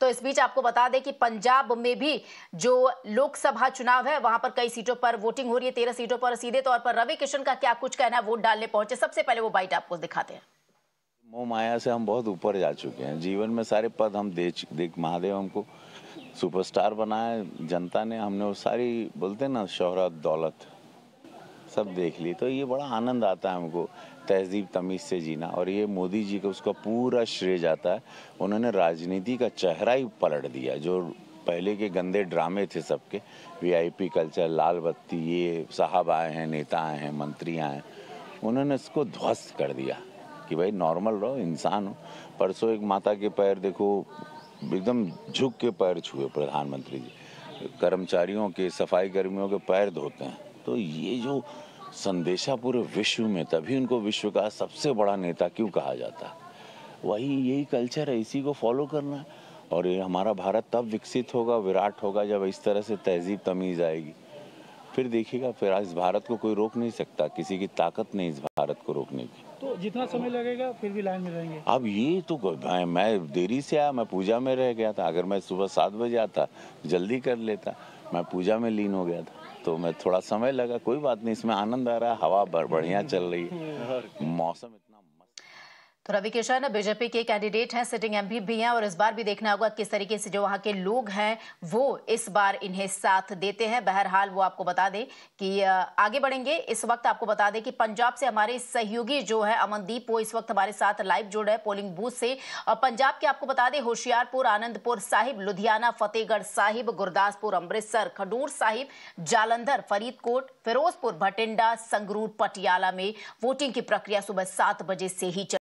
तो इस बीच आपको बता दें कि पंजाब में भी जो लोकसभा चुनाव है वहां पर कई सीटों पर वोटिंग हो रही है तेरह सीटों पर सीधे तौर पर रवि किशन का क्या कुछ कहना है वोट डालने पहुंचे सबसे पहले वो बाइट आपको दिखाते हैं मोह माया से हम बहुत ऊपर जा चुके हैं जीवन में सारे पद हम दे, देख महादेव हमको सुपरस्टार बनाया जनता ने हमने वो सारी बोलते ना शोहरत दौलत सब देख ली तो ये बड़ा आनंद आता है हमको तहजीब तमीज़ से जीना और ये मोदी जी को उसका पूरा श्रेय जाता है उन्होंने राजनीति का चेहरा ही पलट दिया जो पहले के गंदे ड्रामे थे सबके वीआईपी कल्चर लाल बत्ती ये साहब आए हैं नेता आए हैं मंत्री आए हैं उन्होंने इसको ध्वस्त कर दिया कि भाई नॉर्मल रहो इंसान हो परसों एक माता के पैर देखो एकदम झुक के पैर छुए प्रधानमंत्री जी कर्मचारियों के सफाई कर्मियों के पैर धोते हैं तो ये जो संदेशा पूरे विश्व में तभी उनको विश्व का सबसे बड़ा नेता क्यों कहा जाता वही यही कल्चर है इसी को फॉलो करना और ये हमारा भारत तब विकसित होगा विराट होगा जब इस तरह से तहजीब तमीज़ आएगी फिर देखिएगा फिर आज भारत को कोई रोक नहीं सकता किसी की ताकत नहीं इस भारत को रोकने की तो जितना समय लगेगा फिर भी लाइन में रहेंगे अब ये तो मैं, मैं देरी से आया मैं पूजा में रह गया था अगर मैं सुबह सात बजे आता जल्दी कर लेता मैं पूजा में लीन हो गया था तो मैं थोड़ा समय लगा कोई बात नहीं इसमें आनंद आ रहा है हवा बढ़िया चल रही है हम्म। मौसम इतना तो रवि किशन बीजेपी के कैंडिडेट हैं सिटिंग एमपी भी हैं और इस बार भी देखना होगा किस तरीके से जो वहाँ के लोग हैं वो इस बार इन्हें साथ देते हैं बहरहाल वो आपको बता दें कि आगे बढ़ेंगे इस वक्त आपको बता दें कि पंजाब से हमारे सहयोगी जो है अमनदीप वो इस वक्त हमारे साथ लाइव जुड़ रहे पोलिंग बूथ से और पंजाब के आपको बता दें होशियारपुर आनंदपुर साहिब लुधियाना फतेहगढ़ साहिब गुरदासपुर अमृतसर खडूर साहिब जालंधर फरीदकोट फिरोजपुर भटिंडा संगरूर पटियाला में वोटिंग की प्रक्रिया सुबह सात बजे से ही